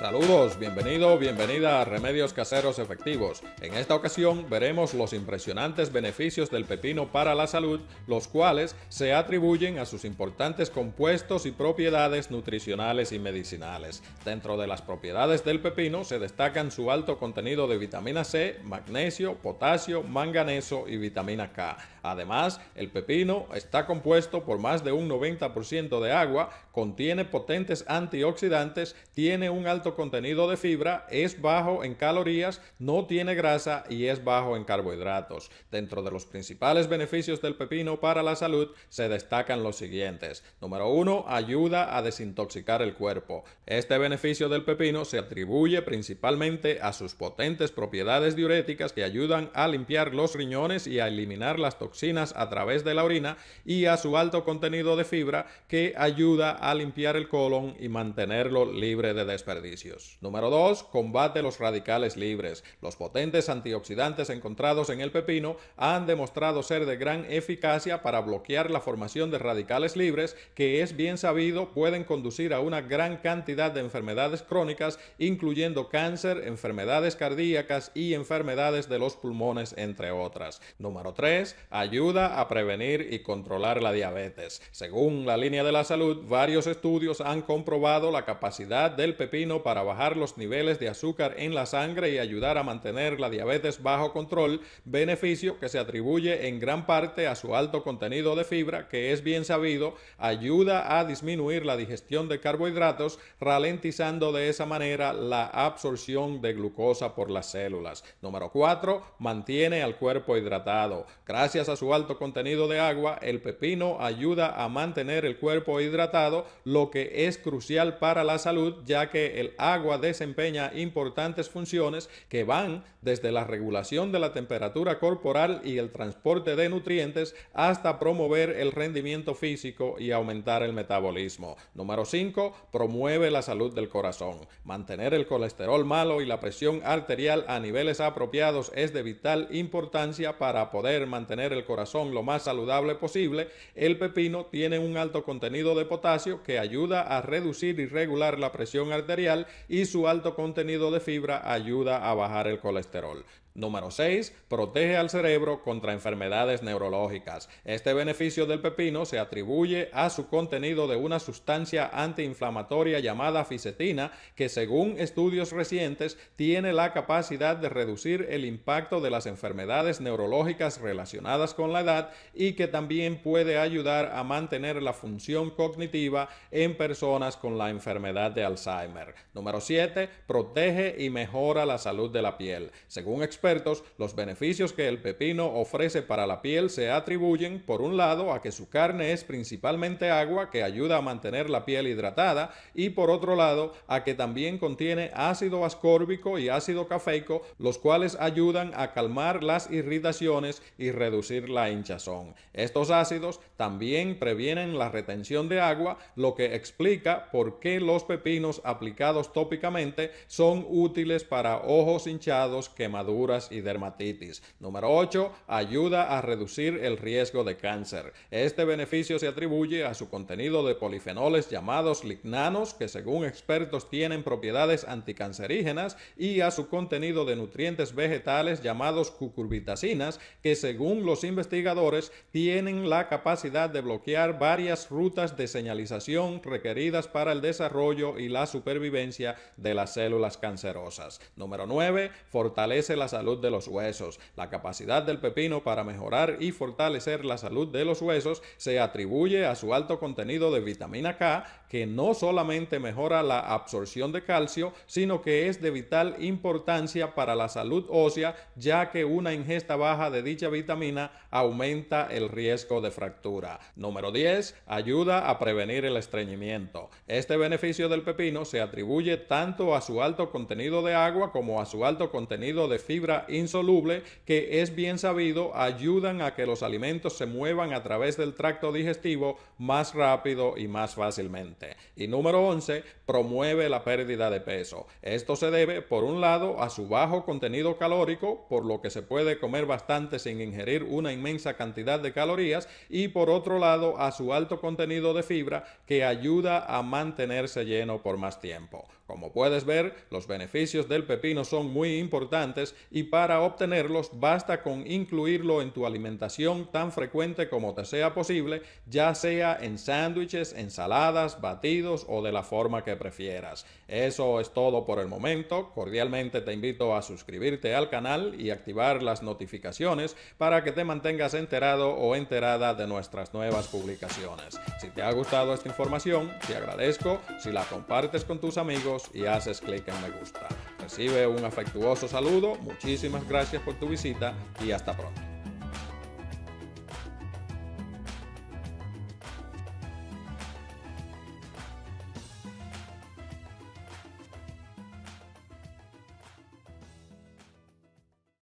Saludos, bienvenido, bienvenida a Remedios Caseros Efectivos. En esta ocasión veremos los impresionantes beneficios del pepino para la salud, los cuales se atribuyen a sus importantes compuestos y propiedades nutricionales y medicinales. Dentro de las propiedades del pepino se destacan su alto contenido de vitamina C, magnesio, potasio, manganeso y vitamina K Además, el pepino está compuesto por más de un 90% de agua, contiene potentes antioxidantes, tiene un alto contenido de fibra, es bajo en calorías, no tiene grasa y es bajo en carbohidratos. Dentro de los principales beneficios del pepino para la salud se destacan los siguientes. Número 1. Ayuda a desintoxicar el cuerpo. Este beneficio del pepino se atribuye principalmente a sus potentes propiedades diuréticas que ayudan a limpiar los riñones y a eliminar las toxinas toxinas a través de la orina y a su alto contenido de fibra que ayuda a limpiar el colon y mantenerlo libre de desperdicios. Número 2. Combate los radicales libres. Los potentes antioxidantes encontrados en el pepino han demostrado ser de gran eficacia para bloquear la formación de radicales libres que es bien sabido pueden conducir a una gran cantidad de enfermedades crónicas, incluyendo cáncer, enfermedades cardíacas y enfermedades de los pulmones, entre otras. Número 3 ayuda a prevenir y controlar la diabetes. Según la línea de la salud, varios estudios han comprobado la capacidad del pepino para bajar los niveles de azúcar en la sangre y ayudar a mantener la diabetes bajo control, beneficio que se atribuye en gran parte a su alto contenido de fibra, que es bien sabido, ayuda a disminuir la digestión de carbohidratos, ralentizando de esa manera la absorción de glucosa por las células. Número 4. Mantiene al cuerpo hidratado. Gracias su alto contenido de agua, el pepino ayuda a mantener el cuerpo hidratado, lo que es crucial para la salud, ya que el agua desempeña importantes funciones que van desde la regulación de la temperatura corporal y el transporte de nutrientes hasta promover el rendimiento físico y aumentar el metabolismo. Número 5. Promueve la salud del corazón. Mantener el colesterol malo y la presión arterial a niveles apropiados es de vital importancia para poder mantener el corazón lo más saludable posible, el pepino tiene un alto contenido de potasio que ayuda a reducir y regular la presión arterial y su alto contenido de fibra ayuda a bajar el colesterol. Número 6. Protege al cerebro contra enfermedades neurológicas. Este beneficio del pepino se atribuye a su contenido de una sustancia antiinflamatoria llamada fisetina que según estudios recientes tiene la capacidad de reducir el impacto de las enfermedades neurológicas relacionadas con la edad y que también puede ayudar a mantener la función cognitiva en personas con la enfermedad de Alzheimer. Número 7. Protege y mejora la salud de la piel. Según expertos, los beneficios que el pepino ofrece para la piel se atribuyen, por un lado, a que su carne es principalmente agua que ayuda a mantener la piel hidratada y por otro lado, a que también contiene ácido ascórbico y ácido cafeico, los cuales ayudan a calmar las irritaciones y reducir la hinchazón. Estos ácidos también previenen la retención de agua, lo que explica por qué los pepinos aplicados tópicamente son útiles para ojos hinchados, quemaduras, y dermatitis. Número 8. Ayuda a reducir el riesgo de cáncer. Este beneficio se atribuye a su contenido de polifenoles llamados lignanos que según expertos tienen propiedades anticancerígenas y a su contenido de nutrientes vegetales llamados cucurbitacinas que según los investigadores tienen la capacidad de bloquear varias rutas de señalización requeridas para el desarrollo y la supervivencia de las células cancerosas. Número 9. Fortalece las salud de los huesos. La capacidad del pepino para mejorar y fortalecer la salud de los huesos se atribuye a su alto contenido de vitamina K, que no solamente mejora la absorción de calcio, sino que es de vital importancia para la salud ósea, ya que una ingesta baja de dicha vitamina aumenta el riesgo de fractura. Número 10. Ayuda a prevenir el estreñimiento. Este beneficio del pepino se atribuye tanto a su alto contenido de agua como a su alto contenido de fibra insoluble que es bien sabido ayudan a que los alimentos se muevan a través del tracto digestivo más rápido y más fácilmente. Y número 11, promueve la pérdida de peso. Esto se debe, por un lado, a su bajo contenido calórico, por lo que se puede comer bastante sin ingerir una inmensa cantidad de calorías, y por otro lado, a su alto contenido de fibra que ayuda a mantenerse lleno por más tiempo. Como puedes ver, los beneficios del pepino son muy importantes y para obtenerlos basta con incluirlo en tu alimentación tan frecuente como te sea posible, ya sea en sándwiches, ensaladas, batidos o de la forma que prefieras. Eso es todo por el momento. Cordialmente te invito a suscribirte al canal y activar las notificaciones para que te mantengas enterado o enterada de nuestras nuevas publicaciones. Si te ha gustado esta información, te agradezco si la compartes con tus amigos y haces clic en me gusta. Recibe un afectuoso saludo, muchísimas gracias por tu visita y hasta pronto.